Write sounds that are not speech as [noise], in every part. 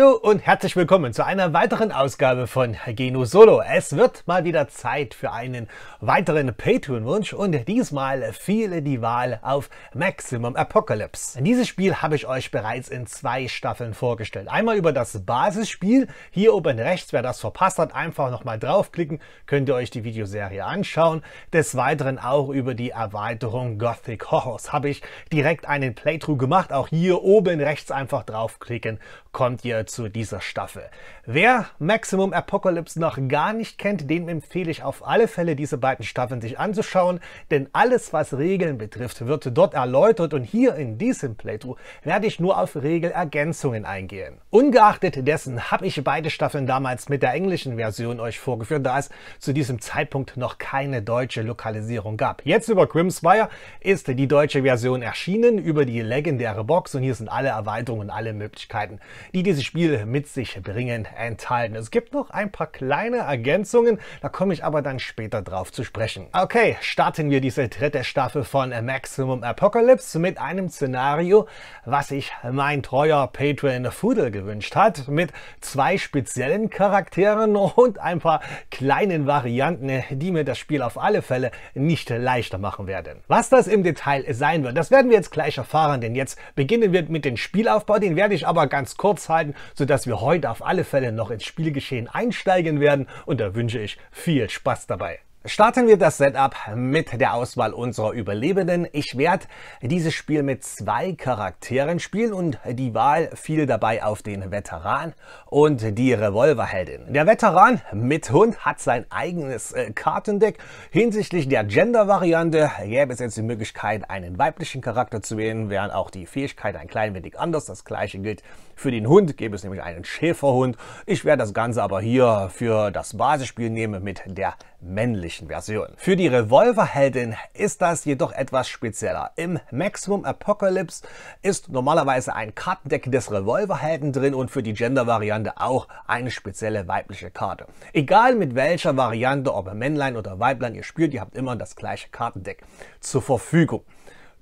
Hallo und herzlich willkommen zu einer weiteren Ausgabe von Geno Solo. Es wird mal wieder Zeit für einen weiteren Patreon-Wunsch und diesmal fiel die Wahl auf Maximum Apocalypse. Dieses Spiel habe ich euch bereits in zwei Staffeln vorgestellt. Einmal über das Basisspiel, hier oben rechts, wer das verpasst hat, einfach nochmal draufklicken, könnt ihr euch die Videoserie anschauen. Des Weiteren auch über die Erweiterung Gothic Horrors habe ich direkt einen Playthrough gemacht, auch hier oben rechts einfach draufklicken, kommt ihr zu dieser Staffel. Wer Maximum Apocalypse noch gar nicht kennt, dem empfehle ich auf alle Fälle, diese beiden Staffeln sich anzuschauen, denn alles, was Regeln betrifft, wird dort erläutert und hier in diesem Playthrough werde ich nur auf Regelergänzungen eingehen. Ungeachtet dessen habe ich beide Staffeln damals mit der englischen Version euch vorgeführt, da es zu diesem Zeitpunkt noch keine deutsche Lokalisierung gab. Jetzt über Grimmswire ist die deutsche Version erschienen über die legendäre Box und hier sind alle Erweiterungen, und alle Möglichkeiten, die dieses Spiel Spiel mit sich bringen, enthalten. Es gibt noch ein paar kleine Ergänzungen, da komme ich aber dann später drauf zu sprechen. Okay, starten wir diese dritte Staffel von Maximum Apocalypse mit einem Szenario, was sich mein treuer Patreon Foodle gewünscht hat, mit zwei speziellen Charakteren und ein paar kleinen Varianten, die mir das Spiel auf alle Fälle nicht leichter machen werden. Was das im Detail sein wird, das werden wir jetzt gleich erfahren, denn jetzt beginnen wir mit dem Spielaufbau, den werde ich aber ganz kurz halten, sodass wir heute auf alle Fälle noch ins Spielgeschehen einsteigen werden und da wünsche ich viel Spaß dabei. Starten wir das Setup mit der Auswahl unserer Überlebenden. Ich werde dieses Spiel mit zwei Charakteren spielen und die Wahl fiel dabei auf den Veteran und die Revolverheldin. Der Veteran mit Hund hat sein eigenes äh, Kartendeck. Hinsichtlich der Gender-Variante gäbe es jetzt die Möglichkeit, einen weiblichen Charakter zu wählen, während auch die Fähigkeit ein klein wenig anders. Das gleiche gilt für den Hund, gäbe es nämlich einen Schäferhund. Ich werde das Ganze aber hier für das Basisspiel nehmen mit der männlichen Version. Für die Revolverheldin ist das jedoch etwas spezieller. Im Maximum Apocalypse ist normalerweise ein Kartendeck des Revolverhelden drin und für die Gender-Variante auch eine spezielle weibliche Karte. Egal mit welcher Variante, ob Männlein oder Weiblein ihr spielt, ihr habt immer das gleiche Kartendeck zur Verfügung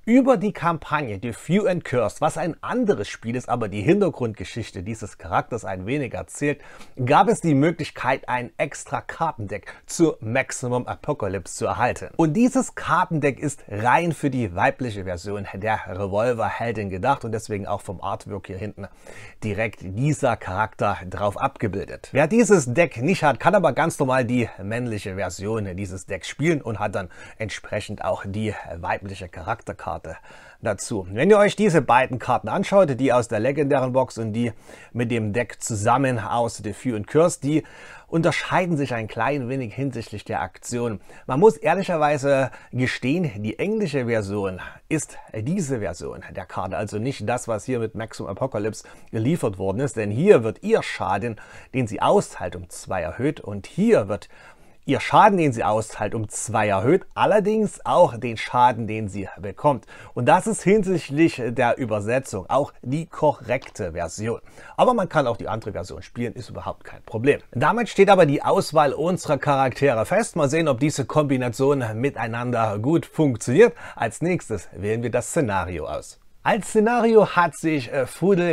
über die Kampagne The Few and Cursed, was ein anderes Spiel ist, aber die Hintergrundgeschichte dieses Charakters ein wenig erzählt, gab es die Möglichkeit, ein extra Kartendeck zu Maximum Apocalypse zu erhalten. Und dieses Kartendeck ist rein für die weibliche Version der Revolver-Heldin gedacht und deswegen auch vom Artwork hier hinten direkt dieser Charakter drauf abgebildet. Wer dieses Deck nicht hat, kann aber ganz normal die männliche Version dieses Decks spielen und hat dann entsprechend auch die weibliche Charakterkarte Karte dazu. Wenn ihr euch diese beiden Karten anschaut, die aus der legendären Box und die mit dem Deck zusammen aus Defü und Curse, die unterscheiden sich ein klein wenig hinsichtlich der Aktion. Man muss ehrlicherweise gestehen, die englische Version ist diese Version der Karte, also nicht das, was hier mit Maximum Apocalypse geliefert worden ist, denn hier wird ihr Schaden, den sie austeilt, um zwei erhöht und hier wird ihr Schaden, den sie austeilt, um zwei erhöht, allerdings auch den Schaden, den sie bekommt. Und das ist hinsichtlich der Übersetzung auch die korrekte Version. Aber man kann auch die andere Version spielen, ist überhaupt kein Problem. Damit steht aber die Auswahl unserer Charaktere fest. Mal sehen, ob diese Kombination miteinander gut funktioniert. Als nächstes wählen wir das Szenario aus. Als Szenario hat sich äh,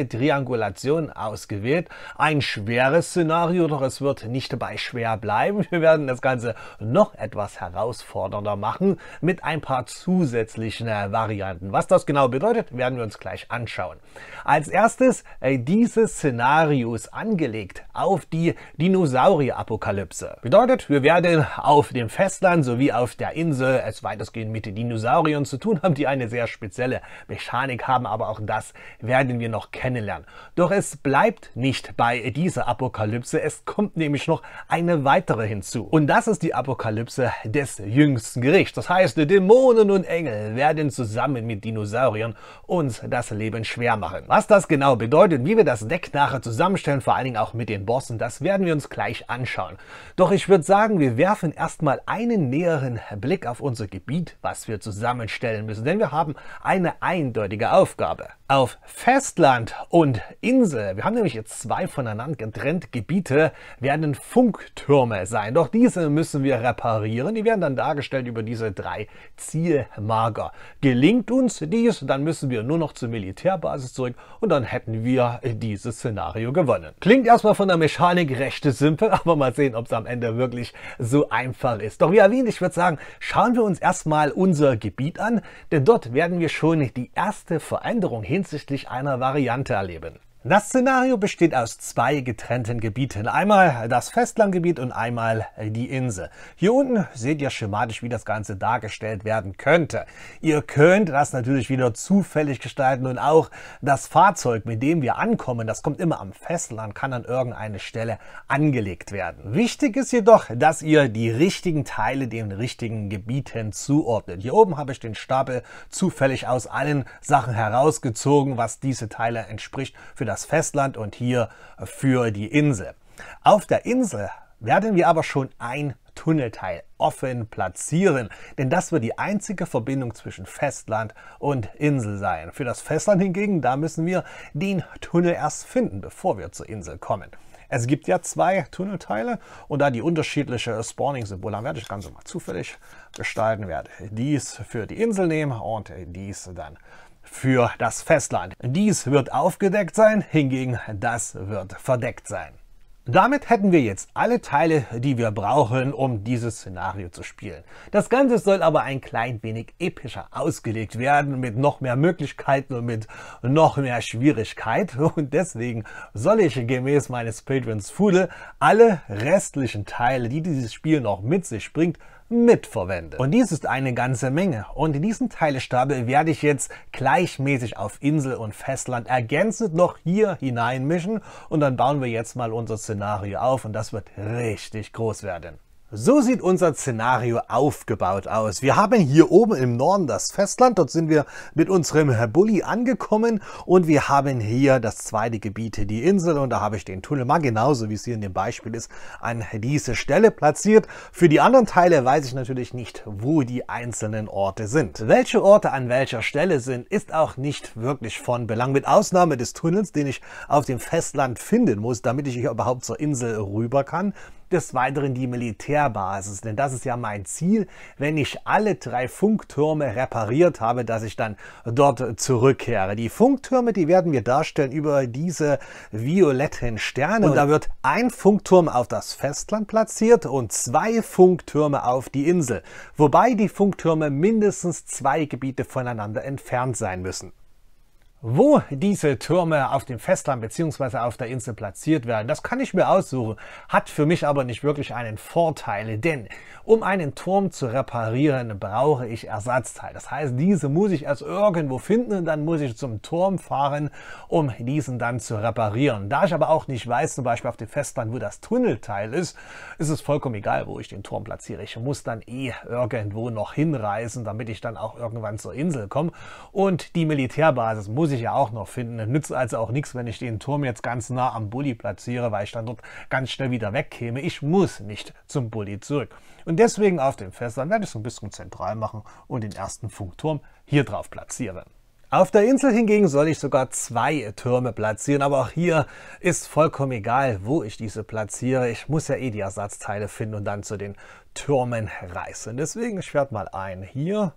Triangulation ausgewählt. Ein schweres Szenario, doch es wird nicht dabei schwer bleiben. Wir werden das Ganze noch etwas herausfordernder machen mit ein paar zusätzlichen äh, Varianten. Was das genau bedeutet, werden wir uns gleich anschauen. Als erstes äh, dieses Szenario ist angelegt auf die Dinosaurierapokalypse. Bedeutet, wir werden auf dem Festland sowie auf der Insel es weitestgehend mit den Dinosauriern zu tun haben, die eine sehr spezielle Mechanik haben, aber auch das werden wir noch kennenlernen. Doch es bleibt nicht bei dieser Apokalypse, es kommt nämlich noch eine weitere hinzu. Und das ist die Apokalypse des jüngsten Gerichts. Das heißt, Dämonen und Engel werden zusammen mit Dinosauriern uns das Leben schwer machen. Was das genau bedeutet, wie wir das Deck nachher zusammenstellen, vor allen Dingen auch mit den Bossen, das werden wir uns gleich anschauen. Doch ich würde sagen, wir werfen erstmal einen näheren Blick auf unser Gebiet, was wir zusammenstellen müssen, denn wir haben eine eindeutige Aufgabe auf Festland und Insel, wir haben nämlich jetzt zwei voneinander getrennte Gebiete, werden Funktürme sein. Doch diese müssen wir reparieren. Die werden dann dargestellt über diese drei Zielmarker. Gelingt uns dies, dann müssen wir nur noch zur Militärbasis zurück und dann hätten wir dieses Szenario gewonnen. Klingt erstmal von der Mechanik recht simpel, [laughs] aber mal sehen, ob es am Ende wirklich so einfach ist. Doch wie erwähnt, ich würde sagen, schauen wir uns erstmal unser Gebiet an, denn dort werden wir schon die erste Veränderung hin hinsichtlich einer Variante erleben. Das Szenario besteht aus zwei getrennten Gebieten. Einmal das Festlandgebiet und einmal die Insel. Hier unten seht ihr schematisch, wie das Ganze dargestellt werden könnte. Ihr könnt das natürlich wieder zufällig gestalten und auch das Fahrzeug, mit dem wir ankommen, das kommt immer am Festland, kann an irgendeine Stelle angelegt werden. Wichtig ist jedoch, dass ihr die richtigen Teile den richtigen Gebieten zuordnet. Hier oben habe ich den Stapel zufällig aus allen Sachen herausgezogen, was diese Teile entspricht für das das Festland und hier für die Insel. Auf der Insel werden wir aber schon ein Tunnelteil offen platzieren, denn das wird die einzige Verbindung zwischen Festland und Insel sein. Für das Festland hingegen, da müssen wir den Tunnel erst finden, bevor wir zur Insel kommen. Es gibt ja zwei Tunnelteile und da die unterschiedliche Spawning-Symbole werde ich ganz mal zufällig gestalten, werde dies für die Insel nehmen und dies dann für das Festland. Dies wird aufgedeckt sein, hingegen das wird verdeckt sein. Damit hätten wir jetzt alle Teile, die wir brauchen, um dieses Szenario zu spielen. Das Ganze soll aber ein klein wenig epischer ausgelegt werden, mit noch mehr Möglichkeiten und mit noch mehr Schwierigkeit. [laughs] Und deswegen soll ich gemäß meines Patrons Fudel alle restlichen Teile, die dieses Spiel noch mit sich bringt, mitverwendet. Und dies ist eine ganze Menge. Und diesen Teilestapel werde ich jetzt gleichmäßig auf Insel und Festland ergänzend noch hier hineinmischen. Und dann bauen wir jetzt mal unser Szenario auf und das wird richtig groß werden. So sieht unser Szenario aufgebaut aus. Wir haben hier oben im Norden das Festland, dort sind wir mit unserem Bulli angekommen und wir haben hier das zweite Gebiet, die Insel und da habe ich den Tunnel mal genauso wie es hier in dem Beispiel ist, an diese Stelle platziert. Für die anderen Teile weiß ich natürlich nicht, wo die einzelnen Orte sind. Welche Orte an welcher Stelle sind, ist auch nicht wirklich von Belang, mit Ausnahme des Tunnels, den ich auf dem Festland finden muss, damit ich überhaupt zur Insel rüber kann des Weiteren die Militärbasis, denn das ist ja mein Ziel, wenn ich alle drei Funktürme repariert habe, dass ich dann dort zurückkehre. Die Funktürme, die werden wir darstellen über diese violetten Sterne und da wird ein Funkturm auf das Festland platziert und zwei Funktürme auf die Insel, wobei die Funktürme mindestens zwei Gebiete voneinander entfernt sein müssen. Wo diese Türme auf dem Festland bzw. auf der Insel platziert werden, das kann ich mir aussuchen, hat für mich aber nicht wirklich einen Vorteil, denn um einen Turm zu reparieren, brauche ich Ersatzteil. Das heißt, diese muss ich erst irgendwo finden und dann muss ich zum Turm fahren, um diesen dann zu reparieren. Da ich aber auch nicht weiß, zum Beispiel auf dem Festland, wo das Tunnelteil ist, ist es vollkommen egal, wo ich den Turm platziere. Ich muss dann eh irgendwo noch hinreisen, damit ich dann auch irgendwann zur Insel komme und die Militärbasis muss ich ich ja auch noch finden. Das nützt also auch nichts, wenn ich den Turm jetzt ganz nah am Bulli platziere, weil ich dann dort ganz schnell wieder wegkäme. Ich muss nicht zum Bulli zurück. Und deswegen auf dem Festland werde ich es ein bisschen zentral machen und den ersten Funkturm hier drauf platziere. Auf der Insel hingegen soll ich sogar zwei Türme platzieren, aber auch hier ist vollkommen egal, wo ich diese platziere. Ich muss ja eh die Ersatzteile finden und dann zu den Türmen reißen. Deswegen, ich werde mal einen hier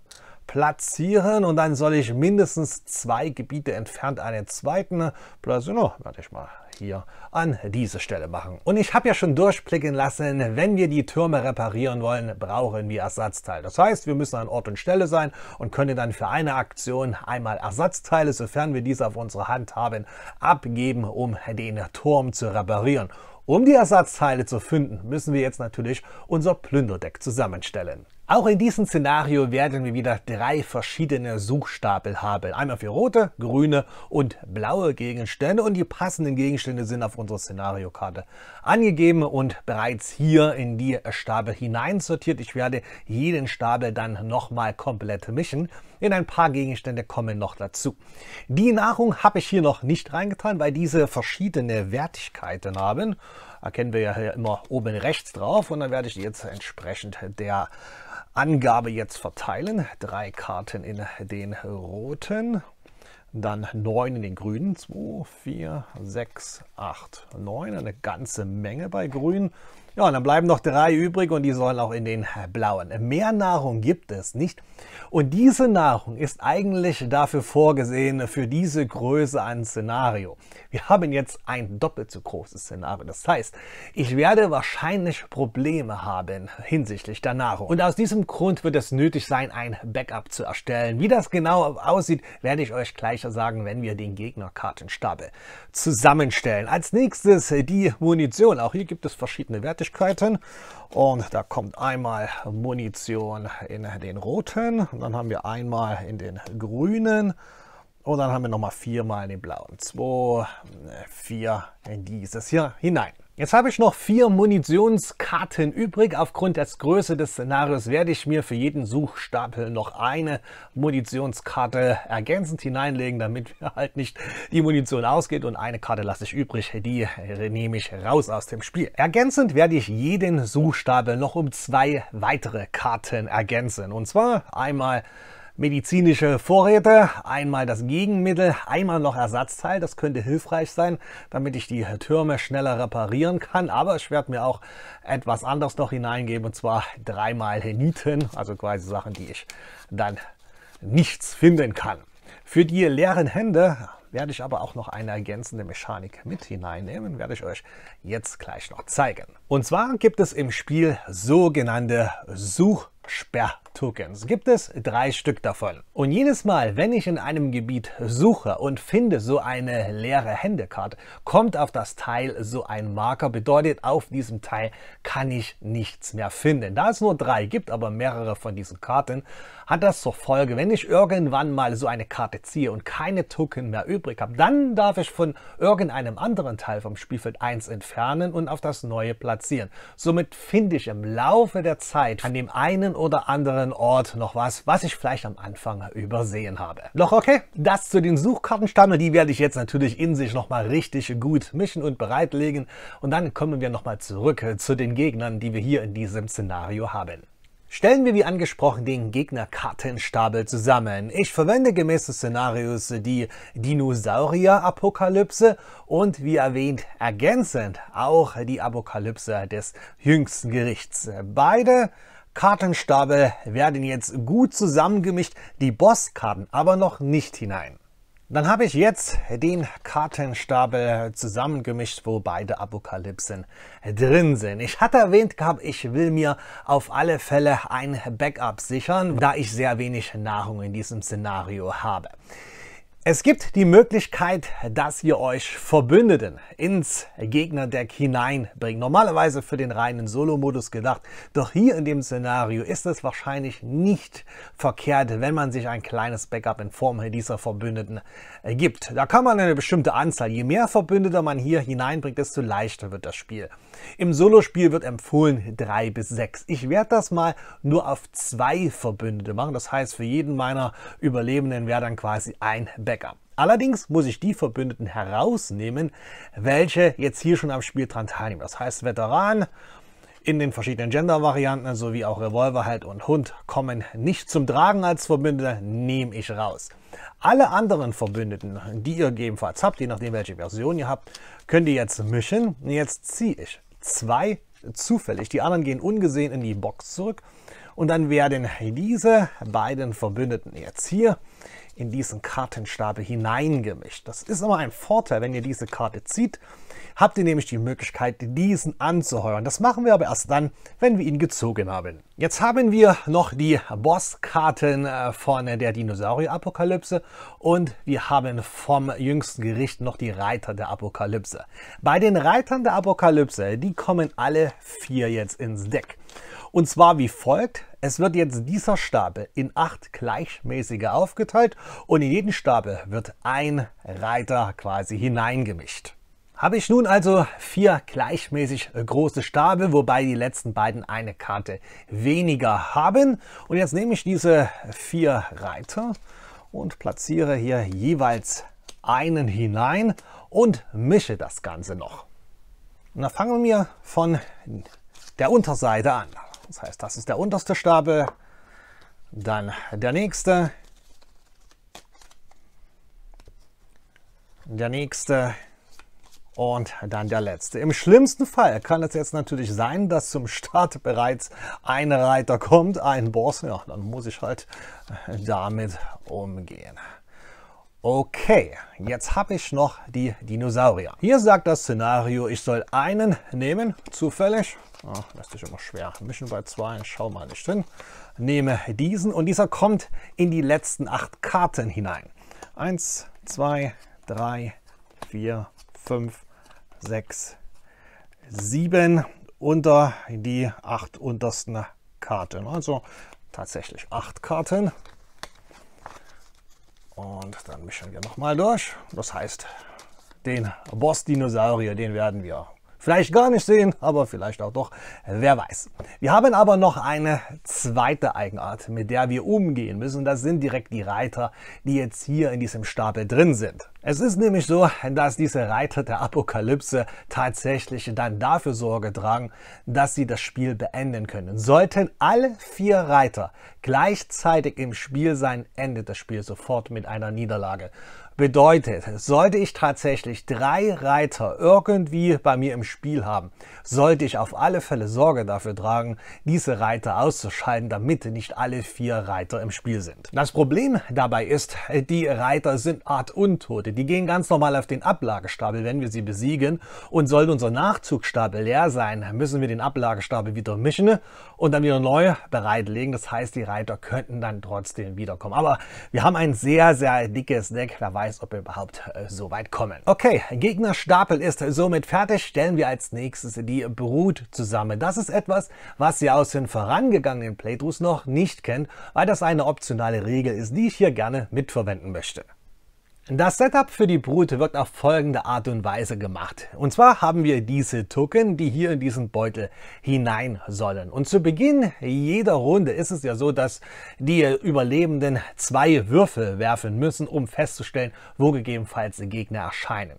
platzieren und dann soll ich mindestens zwei Gebiete entfernt einen zweiten platzieren. Oh, werde ich mal hier an diese Stelle machen. Und ich habe ja schon durchblicken lassen, wenn wir die Türme reparieren wollen, brauchen wir Ersatzteile. Das heißt, wir müssen an Ort und Stelle sein und können dann für eine Aktion einmal Ersatzteile, sofern wir diese auf unserer Hand haben, abgeben, um den Turm zu reparieren. Um die Ersatzteile zu finden, müssen wir jetzt natürlich unser Plünderdeck zusammenstellen. Auch in diesem Szenario werden wir wieder drei verschiedene Suchstapel haben. Einmal für rote, grüne und blaue Gegenstände und die passenden Gegenstände sind auf unserer Szenariokarte angegeben und bereits hier in die Stapel hineinsortiert. Ich werde jeden Stapel dann nochmal komplett mischen, denn ein paar Gegenstände kommen noch dazu. Die Nahrung habe ich hier noch nicht reingetan, weil diese verschiedene Wertigkeiten haben erkennen wir ja hier immer oben rechts drauf und dann werde ich jetzt entsprechend der Angabe jetzt verteilen. Drei Karten in den roten, dann neun in den grünen. 2, 4, 6, 8, 9. Eine ganze Menge bei grün. Ja, und dann bleiben noch drei übrig und die sollen auch in den blauen. Mehr Nahrung gibt es nicht. Und diese Nahrung ist eigentlich dafür vorgesehen, für diese Größe an Szenario. Wir haben jetzt ein doppelt so großes Szenario. Das heißt, ich werde wahrscheinlich Probleme haben hinsichtlich der Nahrung. Und aus diesem Grund wird es nötig sein, ein Backup zu erstellen. Wie das genau aussieht, werde ich euch gleich sagen, wenn wir den Gegnerkartenstapel zusammenstellen. Als nächstes die Munition. Auch hier gibt es verschiedene Werte. Flüssigkeiten. Und da kommt einmal Munition in den roten, und dann haben wir einmal in den grünen und dann haben wir nochmal viermal in den blauen. 2, 4 in dieses hier hinein. Jetzt habe ich noch vier Munitionskarten übrig. Aufgrund der Größe des Szenarios werde ich mir für jeden Suchstapel noch eine Munitionskarte ergänzend hineinlegen, damit [laughs] mir halt nicht die Munition ausgeht. Und eine Karte lasse ich übrig, die nehme ich raus aus dem Spiel. Ergänzend werde ich jeden Suchstapel noch um zwei weitere Karten ergänzen. Und zwar einmal medizinische Vorräte, einmal das Gegenmittel, einmal noch Ersatzteil. Das könnte hilfreich sein, damit ich die Türme schneller reparieren kann. Aber ich werde mir auch etwas anderes noch hineingeben, und zwar dreimal Nieten, also quasi Sachen, die ich dann nichts finden kann. Für die leeren Hände werde ich aber auch noch eine ergänzende Mechanik mit hineinnehmen, werde ich euch jetzt gleich noch zeigen. Und zwar gibt es im Spiel sogenannte Suchsperrpunkte. Tokens gibt es drei Stück davon. Und jedes Mal, wenn ich in einem Gebiet suche und finde so eine leere Händekarte, kommt auf das Teil so ein Marker. Bedeutet, auf diesem Teil kann ich nichts mehr finden. Da es nur drei gibt, aber mehrere von diesen Karten, hat das zur Folge, wenn ich irgendwann mal so eine Karte ziehe und keine Token mehr übrig habe, dann darf ich von irgendeinem anderen Teil vom Spielfeld eins entfernen und auf das neue platzieren. Somit finde ich im Laufe der Zeit an dem einen oder anderen anderen Ort noch was, was ich vielleicht am Anfang übersehen habe. Doch okay, das zu den Suchkartenstamme, die werde ich jetzt natürlich in sich nochmal richtig gut mischen und bereitlegen und dann kommen wir nochmal zurück äh, zu den Gegnern, die wir hier in diesem Szenario haben. Stellen wir wie angesprochen den Gegnerkartenstapel zusammen. Ich verwende gemäß des Szenarios die Dinosaurier-Apokalypse und wie erwähnt ergänzend auch die Apokalypse des jüngsten Gerichts. Beide Kartenstapel werden jetzt gut zusammengemischt, die Bosskarten aber noch nicht hinein. Dann habe ich jetzt den Kartenstapel zusammengemischt, wo beide Apokalypsen drin sind. Ich hatte erwähnt gehabt, ich will mir auf alle Fälle ein Backup sichern, da ich sehr wenig Nahrung in diesem Szenario habe. Es gibt die Möglichkeit, dass ihr euch Verbündeten ins Gegnerdeck hineinbringt. Normalerweise für den reinen Solo-Modus gedacht, doch hier in dem Szenario ist es wahrscheinlich nicht verkehrt, wenn man sich ein kleines Backup in Form dieser Verbündeten äh, gibt. Da kann man eine bestimmte Anzahl. Je mehr Verbündete man hier hineinbringt, desto leichter wird das Spiel. Im Solo-Spiel wird empfohlen drei bis sechs. Ich werde das mal nur auf zwei Verbündete machen. Das heißt, für jeden meiner Überlebenden wäre dann quasi ein Backup Wecker. Allerdings muss ich die Verbündeten herausnehmen, welche jetzt hier schon am Spiel dran teilnehmen. Das heißt, Veteran in den verschiedenen Gender-Varianten sowie auch Revolver, Held halt und Hund kommen nicht zum Tragen als Verbündete, nehme ich raus. Alle anderen Verbündeten, die ihr gegebenenfalls habt, je nachdem welche Version ihr habt, könnt ihr jetzt mischen. Jetzt ziehe ich zwei zufällig. Die anderen gehen ungesehen in die Box zurück und dann werden diese beiden Verbündeten jetzt hier in diesen Kartenstapel hineingemischt. Das ist immer ein Vorteil, wenn ihr diese Karte zieht, habt ihr nämlich die Möglichkeit, diesen anzuheuern. Das machen wir aber erst dann, wenn wir ihn gezogen haben. Jetzt haben wir noch die Bosskarten äh, von der Dinosaurier-Apokalypse und wir haben vom jüngsten Gericht noch die Reiter der Apokalypse. Bei den Reitern der Apokalypse, die kommen alle vier jetzt ins Deck. Und zwar wie folgt. Es wird jetzt dieser Stapel in acht gleichmäßige aufgeteilt und in jeden Stapel wird ein Reiter quasi hineingemischt. Habe ich nun also vier gleichmäßig große Stapel, wobei die letzten beiden eine Karte weniger haben. Und jetzt nehme ich diese vier Reiter und platziere hier jeweils einen hinein und mische das Ganze noch. Und da fangen wir von der Unterseite an. Das heißt, das ist der unterste Stapel, dann der nächste, der nächste und dann der letzte. Im schlimmsten Fall kann es jetzt natürlich sein, dass zum Start bereits ein Reiter kommt, ein Boss. Ja, dann muss ich halt damit umgehen. Okay, jetzt habe ich noch die Dinosaurier. Hier sagt das Szenario, ich soll einen nehmen, zufällig. Ach, lässt sich immer schwer mischen bei zwei, schau mal nicht hin. Nehme diesen und dieser kommt in die letzten acht Karten hinein. Eins, zwei, drei, vier, fünf, sechs, sieben unter die acht untersten Karten. Also tatsächlich acht Karten. Und dann mischen wir nochmal durch. Das heißt, den Boss-Dinosaurier, den werden wir Vielleicht gar nicht sehen, aber vielleicht auch doch, wer weiß. Wir haben aber noch eine zweite Eigenart, mit der wir umgehen müssen. Das sind direkt die Reiter, die jetzt hier in diesem Stapel drin sind. Es ist nämlich so, dass diese Reiter der Apokalypse tatsächlich dann dafür Sorge tragen, dass sie das Spiel beenden können. Sollten alle vier Reiter gleichzeitig im Spiel sein, endet das Spiel sofort mit einer Niederlage. Bedeutet, sollte ich tatsächlich drei Reiter irgendwie bei mir im Spiel haben, sollte ich auf alle Fälle Sorge dafür tragen, diese Reiter auszuschalten, damit nicht alle vier Reiter im Spiel sind. Das Problem dabei ist, die Reiter sind Art Untote. Die gehen ganz normal auf den Ablagestapel, wenn wir sie besiegen. Und sollte unser Nachzugstapel leer sein, müssen wir den Ablagestapel wieder mischen und dann wieder neu bereitlegen. Das heißt, die Reiter könnten dann trotzdem wiederkommen. Aber wir haben ein sehr, sehr dickes Deck. Wer weiß, weiß, ob wir überhaupt äh, so weit kommen. Okay, Gegnerstapel ist somit fertig. Stellen wir als nächstes die Brut zusammen. Das ist etwas, was ihr aus den vorangegangenen Playthroughs noch nicht kennt, weil das eine optionale Regel ist, die ich hier gerne mitverwenden möchte. Das Setup für die Brut wird auf folgende Art und Weise gemacht. Und zwar haben wir diese Token, die hier in diesen Beutel hinein sollen. Und zu Beginn jeder Runde ist es ja so, dass die Überlebenden zwei Würfel werfen müssen, um festzustellen, wo gegebenenfalls Gegner erscheinen.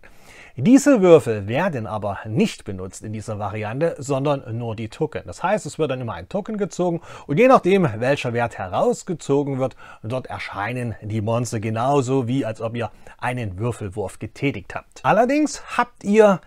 Diese Würfel werden aber nicht benutzt in dieser Variante, sondern nur die Token. Das heißt, es wird dann immer ein Token gezogen und je nachdem, welcher Wert herausgezogen wird, dort erscheinen die Monster genauso wie als ob ihr einen Würfelwurf getätigt habt. Allerdings habt ihr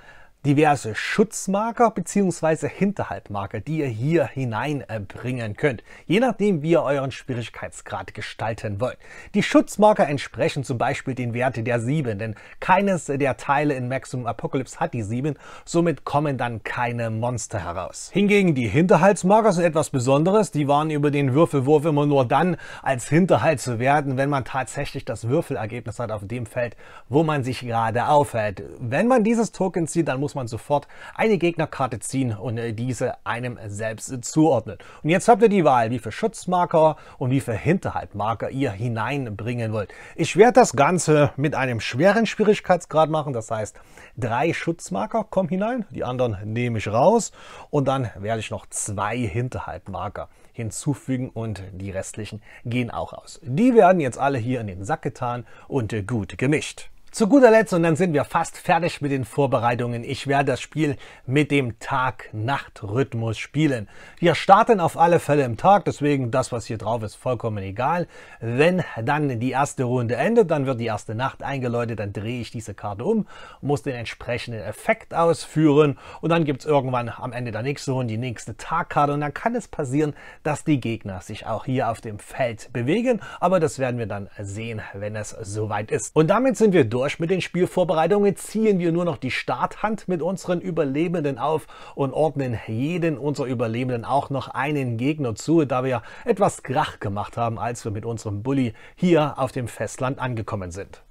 diverse Schutzmarker bzw. Hinterhaltmarker, die ihr hier hineinbringen äh, könnt, je nachdem wie ihr euren Schwierigkeitsgrad gestalten wollt. Die Schutzmarker entsprechen zum Beispiel den Werten der 7, denn keines der Teile in Maximum Apocalypse hat die 7, somit kommen dann keine Monster heraus. Hingegen die Hinterhaltsmarker sind etwas Besonderes, die waren über den Würfelwurf immer nur dann als Hinterhalt zu werden, wenn man tatsächlich das Würfelergebnis hat auf dem Feld, wo man sich gerade aufhält. Wenn man dieses Token zieht, dann muss muss man sofort eine Gegnerkarte ziehen und äh, diese einem selbst zuordnen. Und jetzt habt ihr die Wahl, wie viel Schutzmarker und wie viel Hinterhaltmarker ihr hineinbringen wollt. Ich werde das Ganze mit einem schweren Schwierigkeitsgrad machen, das heißt drei Schutzmarker kommen hinein, die anderen nehme ich raus und dann werde ich noch zwei Hinterhaltmarker hinzufügen und die restlichen gehen auch aus. Die werden jetzt alle hier in den Sack getan und äh, gut gemischt. Zu guter Letzt, und dann sind wir fast fertig mit den Vorbereitungen, ich werde das Spiel mit dem Tag-Nacht-Rhythmus spielen. Wir starten auf alle Fälle im Tag, deswegen das, was hier drauf ist, vollkommen egal. Wenn dann die erste Runde endet, dann wird die erste Nacht eingeläutet, dann drehe ich diese Karte um, muss den entsprechenden Effekt ausführen und dann gibt es irgendwann am Ende der nächsten Runde die nächste Tagkarte und dann kann es passieren, dass die Gegner sich auch hier auf dem Feld bewegen, aber das werden wir dann sehen, wenn es soweit ist. Und damit sind wir durch durch mit den Spielvorbereitungen, ziehen wir nur noch die Starthand mit unseren Überlebenden auf und ordnen jeden unserer Überlebenden auch noch einen Gegner zu, da wir etwas Krach gemacht haben, als wir mit unserem Bulli hier auf dem Festland angekommen sind.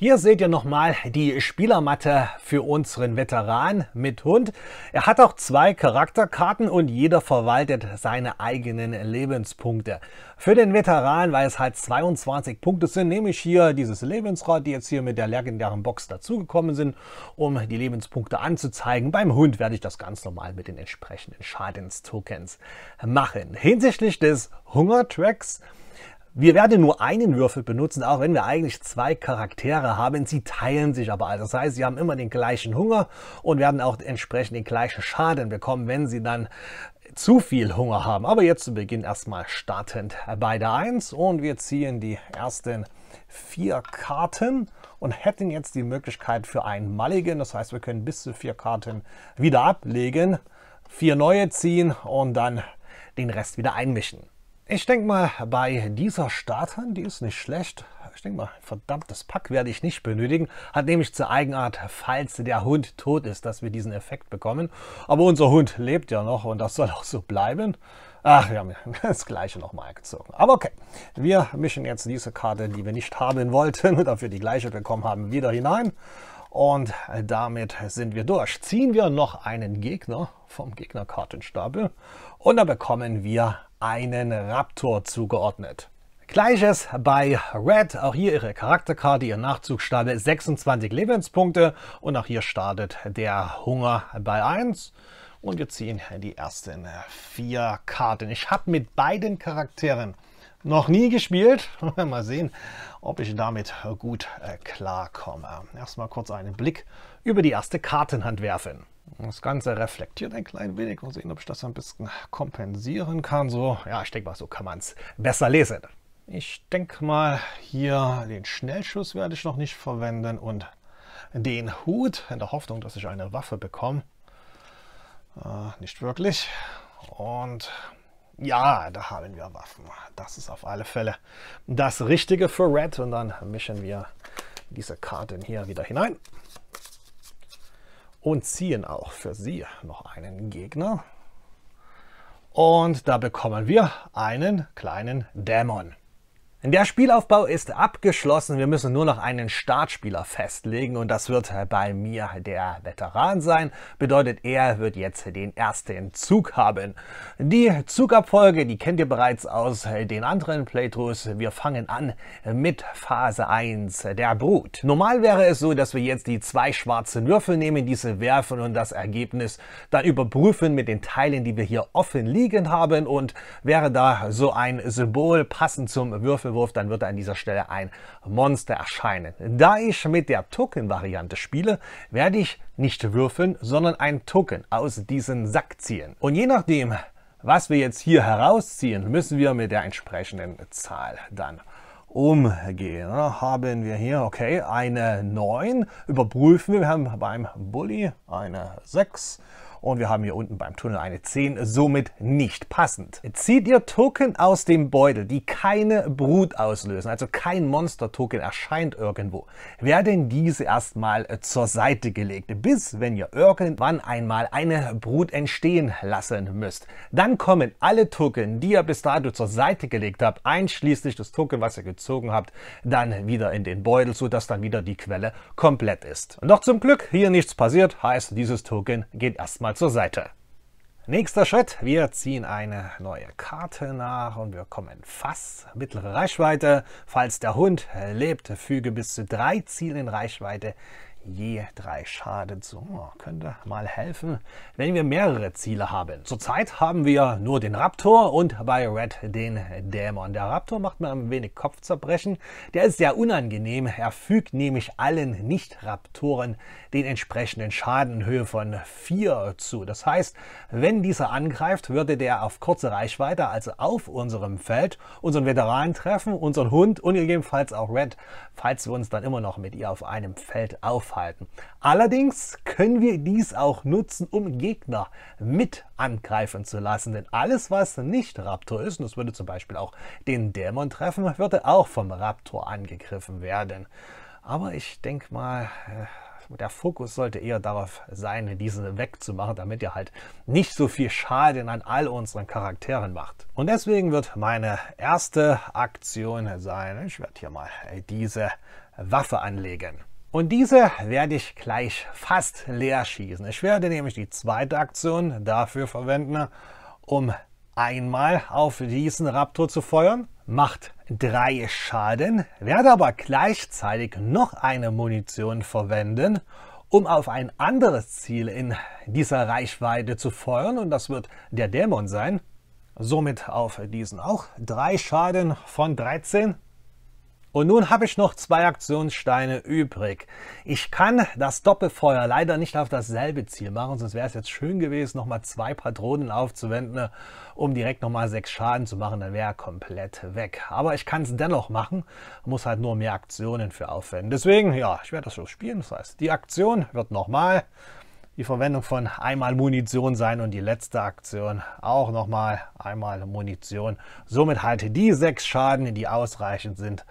Hier seht ihr nochmal die Spielermatte für unseren Veteran mit Hund. Er hat auch zwei Charakterkarten und jeder verwaltet seine eigenen Lebenspunkte. Für den Veteran, weil es halt 22 Punkte sind, nehme ich hier dieses Lebensrad, die jetzt hier mit der legendären Box dazugekommen sind, um die Lebenspunkte anzuzeigen. Beim Hund werde ich das ganz normal mit den entsprechenden Schadenstokens machen. Hinsichtlich des Hungertracks wir werden nur einen Würfel benutzen, auch wenn wir eigentlich zwei Charaktere haben. Sie teilen sich aber. Also das heißt, sie haben immer den gleichen Hunger und werden auch entsprechend den gleichen Schaden bekommen, wenn sie dann zu viel Hunger haben. Aber jetzt zu Beginn erstmal startend bei der 1 und wir ziehen die ersten vier Karten und hätten jetzt die Möglichkeit für einen Mulligan. Das heißt, wir können bis zu vier Karten wieder ablegen, vier neue ziehen und dann den Rest wieder einmischen. Ich denke mal, bei dieser Starthand, die ist nicht schlecht. Ich denke mal, verdammtes Pack werde ich nicht benötigen. Hat nämlich zur Eigenart, falls der Hund tot ist, dass wir diesen Effekt bekommen. Aber unser Hund lebt ja noch und das soll auch so bleiben. Ach, wir haben [laughs] das gleiche nochmal gezogen. Aber okay, wir mischen jetzt diese Karte, die wir nicht haben wollten [laughs] und dafür die gleiche bekommen haben, wieder hinein. Und damit sind wir durch. Ziehen wir noch einen Gegner vom Gegnerkartenstapel und da bekommen wir einen Raptor zugeordnet. Gleiches bei Red, auch hier ihre Charakterkarte, ihr Nachzug 26 Lebenspunkte und auch hier startet der Hunger bei 1. Und wir ziehen die ersten vier Karten. Ich habe mit beiden Charakteren noch nie gespielt. [laughs] mal sehen, ob ich damit gut äh, klarkomme. Erstmal kurz einen Blick über die erste Kartenhand werfen. Das Ganze reflektiert ein klein wenig und sehen, ob ich das ein bisschen kompensieren kann. So, ja, ich denke mal, so kann man es besser lesen. Ich denke mal, hier den Schnellschuss werde ich noch nicht verwenden und den Hut in der Hoffnung, dass ich eine Waffe bekomme. Äh, nicht wirklich. Und ja, da haben wir Waffen. Das ist auf alle Fälle das Richtige für Red. Und dann mischen wir diese Karten hier wieder hinein und ziehen auch für sie noch einen Gegner. Und da bekommen wir einen kleinen Dämon. Der Spielaufbau ist abgeschlossen. Wir müssen nur noch einen Startspieler festlegen und das wird bei mir der Veteran sein. Bedeutet, er wird jetzt den ersten Zug haben. Die Zugabfolge, die kennt ihr bereits aus den anderen Playthroughs. Wir fangen an mit Phase 1 der Brut. Normal wäre es so, dass wir jetzt die zwei schwarzen Würfel nehmen, diese werfen und das Ergebnis dann überprüfen mit den Teilen, die wir hier offen liegen haben und wäre da so ein Symbol passend zum Würfel wirft, dann wird er an dieser Stelle ein Monster erscheinen. Da ich mit der Token-Variante spiele, werde ich nicht würfeln, sondern ein Token aus diesem Sack ziehen. Und je nachdem, was wir jetzt hier herausziehen, müssen wir mit der entsprechenden Zahl dann umgehen. Haben wir hier, okay, eine 9, überprüfen wir, wir haben beim Bully eine 6 und wir haben hier unten beim Tunnel eine 10, somit nicht passend. Zieht ihr Token aus dem Beutel, die keine Brut auslösen, also kein Monster-Token erscheint irgendwo, werden diese erstmal äh, zur Seite gelegt, bis wenn ihr irgendwann einmal eine Brut entstehen lassen müsst. Dann kommen alle Token, die ihr bis dato zur Seite gelegt habt, einschließlich des Token, was ihr gezogen habt, dann wieder in den Beutel, sodass dann wieder die Quelle komplett ist. Und doch zum Glück hier nichts passiert, heißt dieses Token geht erstmal mal zur Seite. Nächster Schritt, wir ziehen eine neue Karte nach und wir kommen in Fass, mittlere Reichweite. Falls der Hund lebt, füge bis zu drei Ziele in Reichweite je drei Schaden. So, könnte mal helfen, wenn wir mehrere Ziele haben. Zurzeit haben wir nur den Raptor und bei Red den Dämon. Der Raptor macht mir ein wenig Kopfzerbrechen. Der ist sehr unangenehm. Er fügt nämlich allen Nicht-Raptoren den entsprechenden Schaden in Höhe von 4 zu. Das heißt, wenn dieser angreift, würde der auf kurze Reichweite, also auf unserem Feld, unseren Veteranen treffen, unseren Hund und gegebenenfalls auch Red, falls wir uns dann immer noch mit ihr auf einem Feld auf aufhalten. Allerdings können wir dies auch nutzen, um Gegner mit angreifen zu lassen, denn alles, was nicht Raptor ist, und das würde zum Beispiel auch den Dämon treffen, würde auch vom Raptor angegriffen werden. Aber ich denke mal, äh, der Fokus sollte eher darauf sein, diesen wegzumachen, damit ihr halt nicht so viel Schaden an all unseren Charakteren macht. Und deswegen wird meine erste Aktion sein, ich werde hier mal äh, diese Waffe anlegen. Und diese werde ich gleich fast leer schießen. Ich werde nämlich die zweite Aktion dafür verwenden, um einmal auf diesen Raptor zu feuern. Macht drei Schaden, werde aber gleichzeitig noch eine Munition verwenden, um auf ein anderes Ziel in dieser Reichweite zu feuern. Und das wird der Dämon sein. Somit auf diesen auch drei Schaden von 13. Und nun habe ich noch zwei Aktionssteine übrig. Ich kann das Doppelfeuer leider nicht auf dasselbe Ziel machen, sonst wäre es jetzt schön gewesen, nochmal zwei Patronen aufzuwenden, um direkt nochmal sechs Schaden zu machen, dann wäre er komplett weg. Aber ich kann es dennoch machen, muss halt nur mehr Aktionen für aufwenden. Deswegen, ja, ich werde das so spielen. Das heißt, die Aktion wird nochmal die Verwendung von einmal Munition sein und die letzte Aktion auch nochmal einmal Munition. Somit halte die sechs Schaden, die ausreichend sind,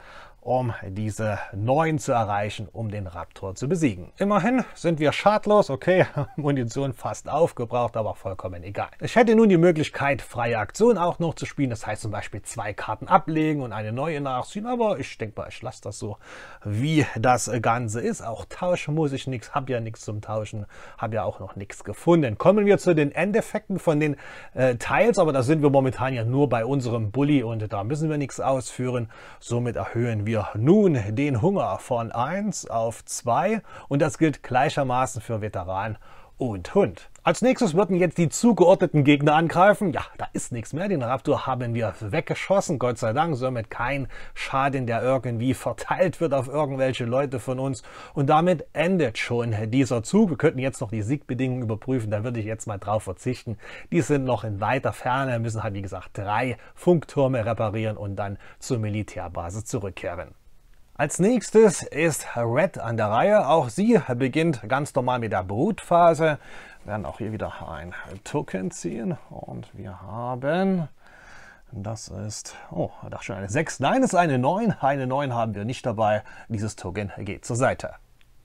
um diese 9 zu erreichen, um den Raptor zu besiegen. Immerhin sind wir schadlos, okay, [laughs] Munition fast aufgebraucht, aber vollkommen egal. Ich hätte nun die Möglichkeit, freie Aktionen auch noch zu spielen, das heißt zum Beispiel zwei Karten ablegen und eine neue nachziehen, aber ich denke mal, ich lasse das so, wie das Ganze ist. Auch tauschen muss ich nichts, habe ja nichts zum Tauschen, habe ja auch noch nichts gefunden. Kommen wir zu den Endeffekten von den äh, Teils, aber da sind wir momentan ja nur bei unserem Bully und da müssen wir nichts ausführen. Somit erhöhen wir ihr nun den Hunger von 1 auf 2 und das gilt gleichermaßen für Veteranen und Hund. Als nächstes würden jetzt die zugeordneten Gegner angreifen. Ja, da ist nichts mehr. Den Raptor haben wir weggeschossen, Gott sei Dank. Somit kein Schaden, der irgendwie verteilt wird auf irgendwelche Leute von uns. Und damit endet schon dieser Zug. Wir könnten jetzt noch die Siegbedingungen überprüfen. Da würde ich jetzt mal drauf verzichten. Die sind noch in weiter Ferne. Wir müssen halt, wie gesagt, drei Funktürme reparieren und dann zur Militärbasis zurückkehren. Als nächstes ist Red an der Reihe. Auch sie beginnt ganz normal mit der Brutphase. Wir werden auch hier wieder ein Token ziehen. Und wir haben... Das ist... Oh, da schon eine 6. Nein, es ist eine 9. Eine 9 haben wir nicht dabei. Dieses Token geht zur Seite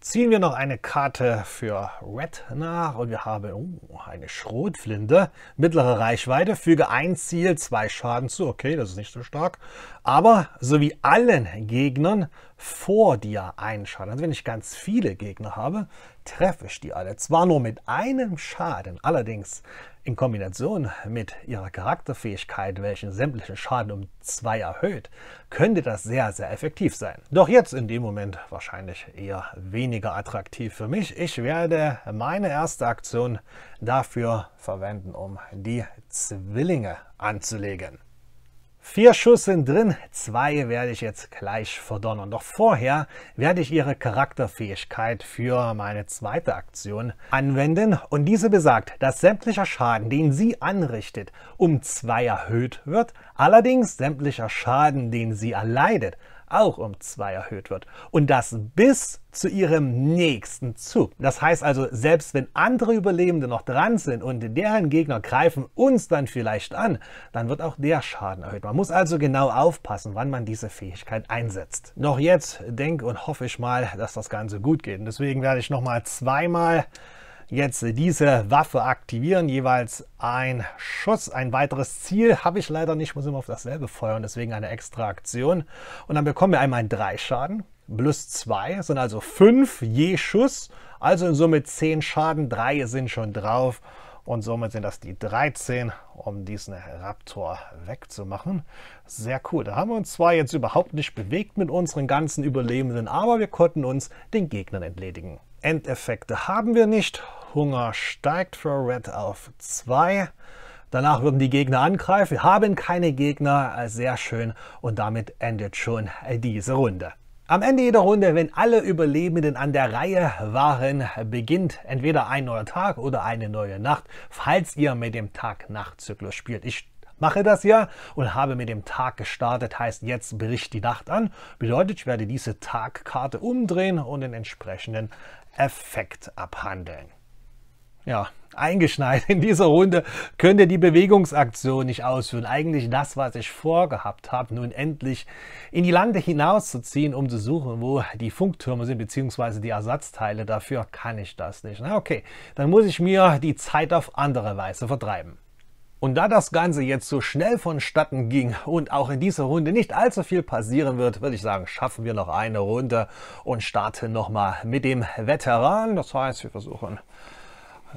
ziehen wir noch eine Karte für Red nach und wir haben oh, eine Schrotflinte, mittlere Reichweite, füge ein Ziel, zwei Schaden zu, okay, das ist nicht so stark, aber sowie allen Gegnern vor dir einen Schaden. Also wenn ich ganz viele Gegner habe, treffe ich die alle. Zwar nur mit einem Schaden, allerdings in Kombination mit ihrer Charakterfähigkeit, welche sämtlichen Schaden um 2 erhöht, könnte das sehr, sehr effektiv sein. Doch jetzt in dem Moment wahrscheinlich eher weniger attraktiv für mich. Ich werde meine erste Aktion dafür verwenden, um die Zwillinge anzulegen. Vier Schuss sind drin, zwei werde ich jetzt gleich verdonnern. Doch vorher werde ich ihre Charakterfähigkeit für meine zweite Aktion anwenden und diese besagt, dass sämtlicher Schaden, den sie anrichtet, um zwei erhöht wird, allerdings sämtlicher Schaden, den sie erleidet, auch um zwei erhöht wird. Und das bis zu ihrem nächsten Zug. Das heißt also, selbst wenn andere Überlebende noch dran sind und deren Gegner greifen uns dann vielleicht an, dann wird auch der Schaden erhöht. Man muss also genau aufpassen, wann man diese Fähigkeit einsetzt. Noch jetzt denke und hoffe ich mal, dass das Ganze gut geht. Und deswegen werde ich nochmal zweimal jetzt diese Waffe aktivieren. Jeweils ein Schuss. Ein weiteres Ziel habe ich leider nicht. Muss immer auf dasselbe feuern. Deswegen eine extra Aktion. Und dann bekommen wir einmal einen 3 Schaden. Plus 2 sind also 5 je Schuss. Also in Summe 10 Schaden. 3 sind schon drauf. Und somit sind das die 13, um diesen Raptor wegzumachen. Sehr cool. Da haben wir uns zwar jetzt überhaupt nicht bewegt mit unseren ganzen Überlebenden, aber wir konnten uns den Gegnern entledigen. Endeffekte haben wir nicht. Hunger steigt für Red auf 2. Danach würden die Gegner angreifen. Wir haben keine Gegner. Sehr schön. Und damit endet schon diese Runde. Am Ende jeder Runde, wenn alle Überlebenden an der Reihe waren, beginnt entweder ein neuer Tag oder eine neue Nacht, falls ihr mit dem Tag-Nacht-Zyklus spielt. Ich mache das ja und habe mit dem Tag gestartet, heißt jetzt bricht die Nacht an. Bedeutet, ich werde diese Tagkarte umdrehen und den entsprechenden Effekt abhandeln. Ja, eingeschneit. In dieser Runde könnt ihr die Bewegungsaktion nicht ausführen. Eigentlich das, was ich vorgehabt habe, nun endlich in die Lande hinauszuziehen, um zu suchen, wo die Funktürme sind, beziehungsweise die Ersatzteile. Dafür kann ich das nicht. Na okay, dann muss ich mir die Zeit auf andere Weise vertreiben. Und da das Ganze jetzt so schnell vonstatten ging und auch in dieser Runde nicht allzu viel passieren wird, würde ich sagen, schaffen wir noch eine Runde und starten nochmal mit dem Veteran. Das heißt, wir versuchen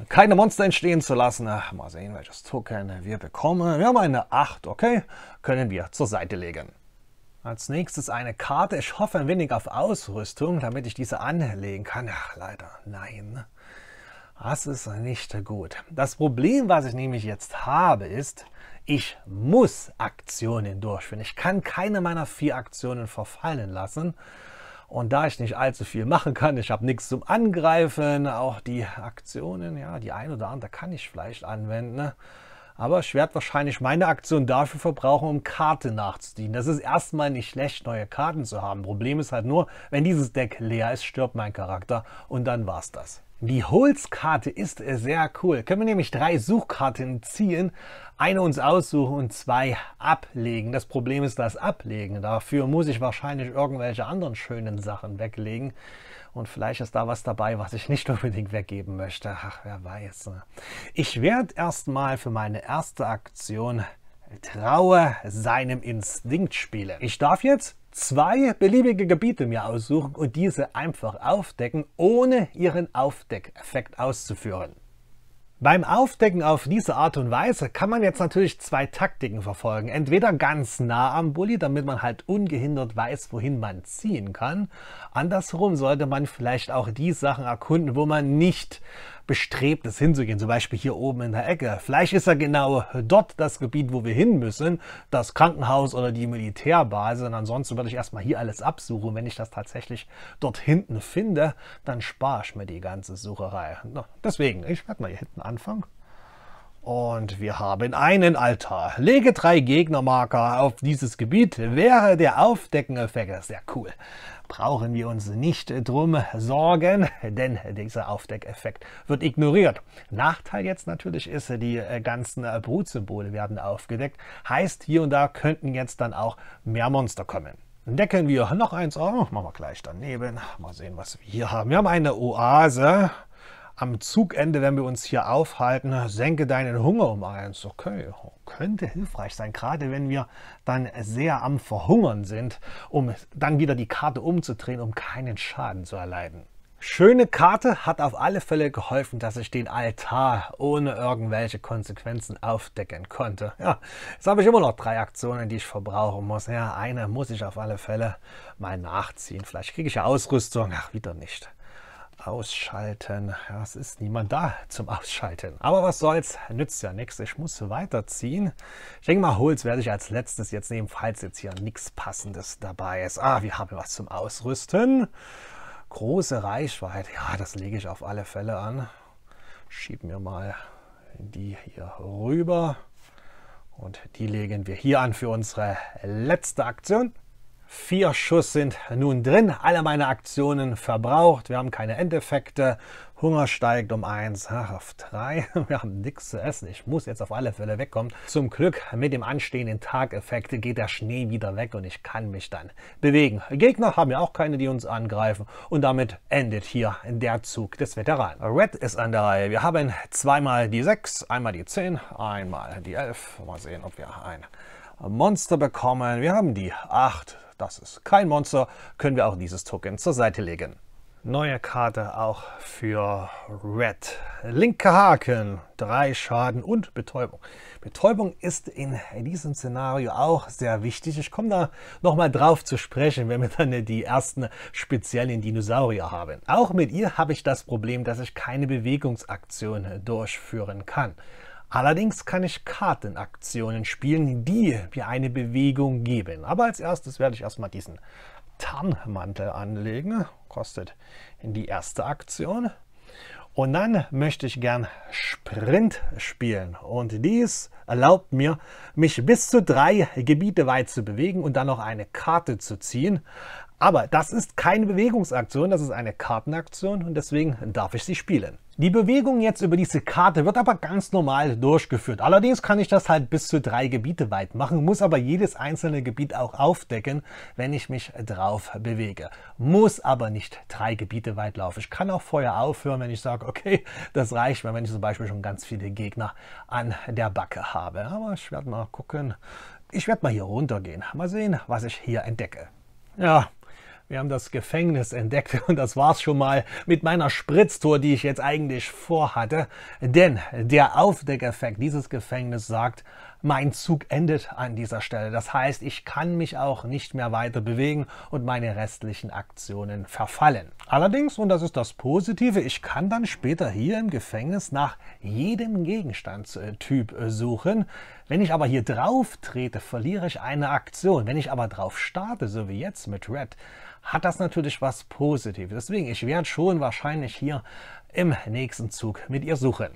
keine Monster entstehen zu lassen. Mal sehen, welches Token wir bekommen. Wir haben eine 8, okay? Können wir zur Seite legen. Als nächstes eine Karte. Ich hoffe ein wenig auf Ausrüstung, damit ich diese anlegen kann. Ach, leider nein. Das ist nicht gut. Das Problem, was ich nämlich jetzt habe, ist, ich muss Aktionen durchführen. Ich kann keine meiner vier Aktionen verfallen lassen. Und da ich nicht allzu viel machen kann, ich habe nichts zum Angreifen, auch die Aktionen, ja, die ein oder andere kann ich vielleicht anwenden. Ne? Aber ich werde wahrscheinlich meine Aktion dafür verbrauchen, um Karte nachzudienen. Das ist erstmal nicht schlecht, neue Karten zu haben. Problem ist halt nur, wenn dieses Deck leer ist, stirbt mein Charakter und dann war's das. Die Holzkarte ist sehr cool. Können wir nämlich drei Suchkarten ziehen, eine uns aussuchen und zwei ablegen. Das Problem ist das Ablegen. Dafür muss ich wahrscheinlich irgendwelche anderen schönen Sachen weglegen und vielleicht ist da was dabei, was ich nicht [laughs] unbedingt weggeben möchte. Ach, wer weiß. Ne? Ich werde erstmal für meine erste Aktion Traue seinem Instinkt spielen. Ich darf jetzt zwei beliebige Gebiete mir aussuchen und diese einfach aufdecken, ohne ihren Aufdeckeffekt auszuführen. Beim Aufdecken auf diese Art und Weise kann man jetzt natürlich zwei Taktiken verfolgen. Entweder ganz nah am Bulli, damit man halt ungehindert weiß, wohin man ziehen kann. Andersherum sollte man vielleicht auch die Sachen erkunden, wo man nicht bestrebt ist, hinzugehen. Zum Beispiel hier oben in der Ecke. Vielleicht ist ja genau dort das Gebiet, wo wir hin müssen, das Krankenhaus oder die Militärbasis. Und ansonsten würde ich erstmal hier alles absuchen. Wenn ich das tatsächlich dort hinten finde, dann spare ich mir die ganze Sucherei. Deswegen, ich werde mal hier hinten anfangen. Und wir haben einen Altar. Lege drei Gegnermarker auf dieses Gebiet. Wäre der Aufdeckeneffekt sehr cool brauchen wir uns nicht drum sorgen, denn dieser Aufdeckeffekt wird ignoriert. Nachteil jetzt natürlich ist, die äh, ganzen äh, Brutsymbole werden aufgedeckt. Heißt, hier und da könnten jetzt dann auch mehr Monster kommen. Decken wir noch eins auf, machen wir gleich daneben. Mal sehen, was wir hier haben. Wir haben eine Oase am Zugende, wenn wir uns hier aufhalten, senke deinen Hunger um eins. Okay, könnte hilfreich sein, gerade wenn wir dann sehr am Verhungern sind, um dann wieder die Karte umzudrehen, um keinen Schaden zu erleiden. Schöne Karte hat auf alle Fälle geholfen, dass ich den Altar ohne irgendwelche Konsequenzen aufdecken konnte. Ja, jetzt habe ich immer noch drei Aktionen, die ich verbrauchen muss. Ja, eine muss ich auf alle Fälle mal nachziehen. Vielleicht kriege ich ja Ausrüstung. Ach, wieder nicht ausschalten. Ja, es ist niemand da zum Ausschalten. Aber was soll's, nützt ja nichts. Ich muss weiterziehen. Ich denke mal, Holz werde ich als letztes jetzt nehmen, falls jetzt hier nichts Passendes dabei ist. Ah, wir haben was zum Ausrüsten. Große Reichweite. Ja, das lege ich auf alle Fälle an. Schieb mir mal die hier rüber. Und die legen wir hier an für unsere letzte Aktion. Vier Schuss sind nun drin, alle meine Aktionen verbraucht, wir haben keine Endeffekte, Hunger steigt um eins, ach, auf drei. [laughs] wir haben nichts zu essen, ich muss jetzt auf alle Fälle wegkommen. Zum Glück mit dem anstehenden Tageffekt geht der Schnee wieder weg und ich kann mich dann bewegen. Gegner haben ja auch keine, die uns angreifen und damit endet hier der Zug des Veteranen. Red ist an der Reihe, wir haben zweimal die sechs, einmal die zehn, einmal die elf, mal sehen, ob wir ein Monster bekommen. Wir haben die acht das ist kein Monster, können wir auch dieses Token zur Seite legen. Neue Karte auch für Red. Linker Haken, drei Schaden und Betäubung. Betäubung ist in diesem Szenario auch sehr wichtig. Ich komme da nochmal drauf zu sprechen, wenn wir dann die ersten speziellen Dinosaurier haben. Auch mit ihr habe ich das Problem, dass ich keine Bewegungsaktion durchführen kann. Allerdings kann ich Kartenaktionen spielen, die mir eine Bewegung geben. Aber als erstes werde ich erstmal diesen Tarnmantel anlegen. Kostet die erste Aktion. Und dann möchte ich gern Sprint spielen. Und dies erlaubt mir, mich bis zu drei Gebiete weit zu bewegen und dann noch eine Karte zu ziehen. Aber das ist keine Bewegungsaktion, das ist eine Kartenaktion und deswegen darf ich sie spielen. Die Bewegung jetzt über diese Karte wird aber ganz normal durchgeführt. Allerdings kann ich das halt bis zu drei Gebiete weit machen, muss aber jedes einzelne Gebiet auch aufdecken, wenn ich mich drauf bewege. Muss aber nicht drei Gebiete weit laufen. Ich kann auch vorher aufhören, wenn ich sage, okay, das reicht mir, wenn ich zum Beispiel schon ganz viele Gegner an der Backe habe. Aber ich werde mal gucken. Ich werde mal hier runtergehen. Mal sehen, was ich hier entdecke. Ja, wir haben das Gefängnis entdeckt [laughs] und das war's schon mal mit meiner Spritztour, die ich jetzt eigentlich vorhatte. Denn der Aufdeckeffekt dieses Gefängnis sagt, mein Zug endet an dieser Stelle. Das heißt, ich kann mich auch nicht mehr weiter bewegen und meine restlichen Aktionen verfallen. Allerdings, und das ist das Positive, ich kann dann später hier im Gefängnis nach jedem Gegenstandstyp äh, suchen. Wenn ich aber hier drauf trete, verliere ich eine Aktion. Wenn ich aber drauf starte, so wie jetzt mit Red, hat das natürlich was Positives. Deswegen, ich werde schon wahrscheinlich hier im nächsten Zug mit ihr suchen.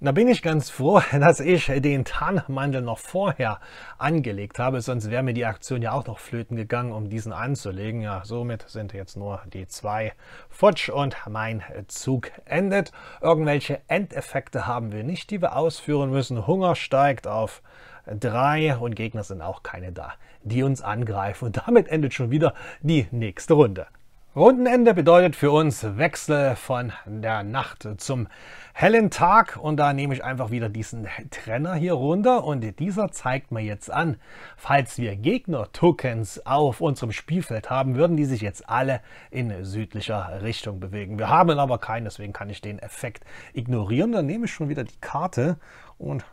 Da bin ich ganz froh, [laughs] dass ich den Tarnmantel noch vorher angelegt habe, sonst wäre mir die Aktion ja auch noch flöten gegangen, um diesen anzulegen. Ja, somit sind jetzt nur die zwei futsch und mein Zug endet. Irgendwelche Endeffekte haben wir nicht, die wir ausführen müssen. Hunger steigt auf drei und Gegner sind auch keine da die uns angreifen. Und damit endet schon wieder die nächste Runde. Rundenende bedeutet für uns Wechsel von der Nacht zum hellen Tag und da nehme ich einfach wieder diesen Trenner hier runter und dieser zeigt mir jetzt an, falls wir Gegner-Tokens auf unserem Spielfeld haben, würden die sich jetzt alle in südlicher Richtung bewegen. Wir haben aber keinen, deswegen kann ich den Effekt ignorieren. Dann nehme ich schon wieder die Karte und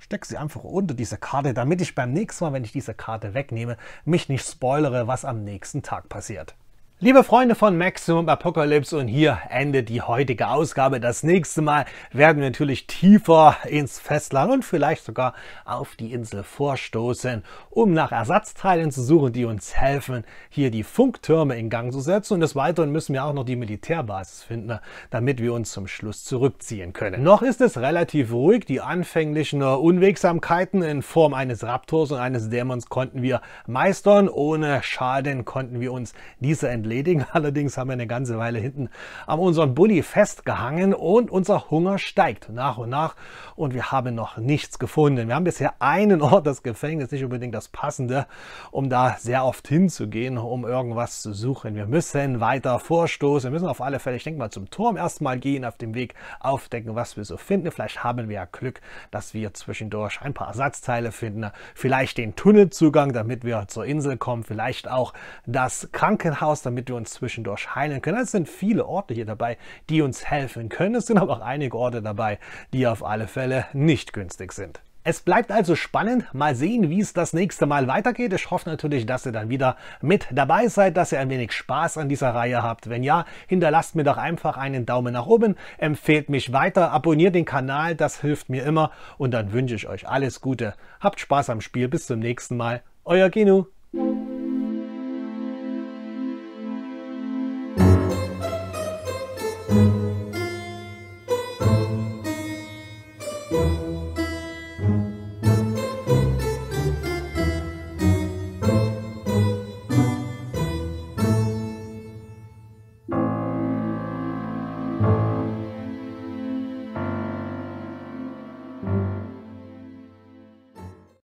Steck sie einfach unter diese Karte, damit ich beim nächsten Mal, wenn ich diese Karte wegnehme, mich nicht spoilere, was am nächsten Tag passiert. Liebe Freunde von Maximum Apocalypse und hier endet die heutige Ausgabe. Das nächste Mal werden wir natürlich tiefer ins Festland und vielleicht sogar auf die Insel vorstoßen, um nach Ersatzteilen zu suchen, die uns helfen, hier die Funktürme in Gang zu setzen. Und des Weiteren müssen wir auch noch die Militärbasis finden, damit wir uns zum Schluss zurückziehen können. Noch ist es relativ ruhig. Die anfänglichen Unwegsamkeiten in Form eines Raptors und eines Dämons konnten wir meistern. Ohne Schaden konnten wir uns diese entlegen erledigen. [laughs] Allerdings haben wir eine ganze Weile hinten an unserem Bulli festgehangen und unser Hunger steigt nach und nach und wir haben noch nichts gefunden. Wir haben bisher einen Ort, das Gefängnis, nicht unbedingt das passende, um da sehr oft hinzugehen, um irgendwas zu suchen. Wir müssen weiter vorstoßen. Wir müssen auf alle Fälle, ich denke mal, zum Turm erstmal gehen, auf dem Weg aufdecken, was wir so finden. Vielleicht haben wir ja Glück, dass wir zwischendurch ein paar Ersatzteile finden. Vielleicht den Tunnelzugang, damit wir zur Insel kommen. Vielleicht auch das Krankenhaus, damit damit wir uns zwischendurch heilen können. Es sind viele Orte hier dabei, die uns helfen können. Es sind aber auch einige Orte dabei, die auf alle Fälle nicht günstig sind. Es bleibt also spannend. Mal sehen, wie es das nächste Mal weitergeht. Ich hoffe natürlich, dass ihr dann wieder mit dabei seid, dass ihr ein wenig Spaß an dieser Reihe habt. Wenn ja, hinterlasst mir doch einfach einen Daumen nach oben, empfehlt mich weiter, abonniert den Kanal, das hilft mir immer. Und dann wünsche ich euch alles Gute. Habt Spaß am Spiel. Bis zum nächsten Mal. Euer Genu.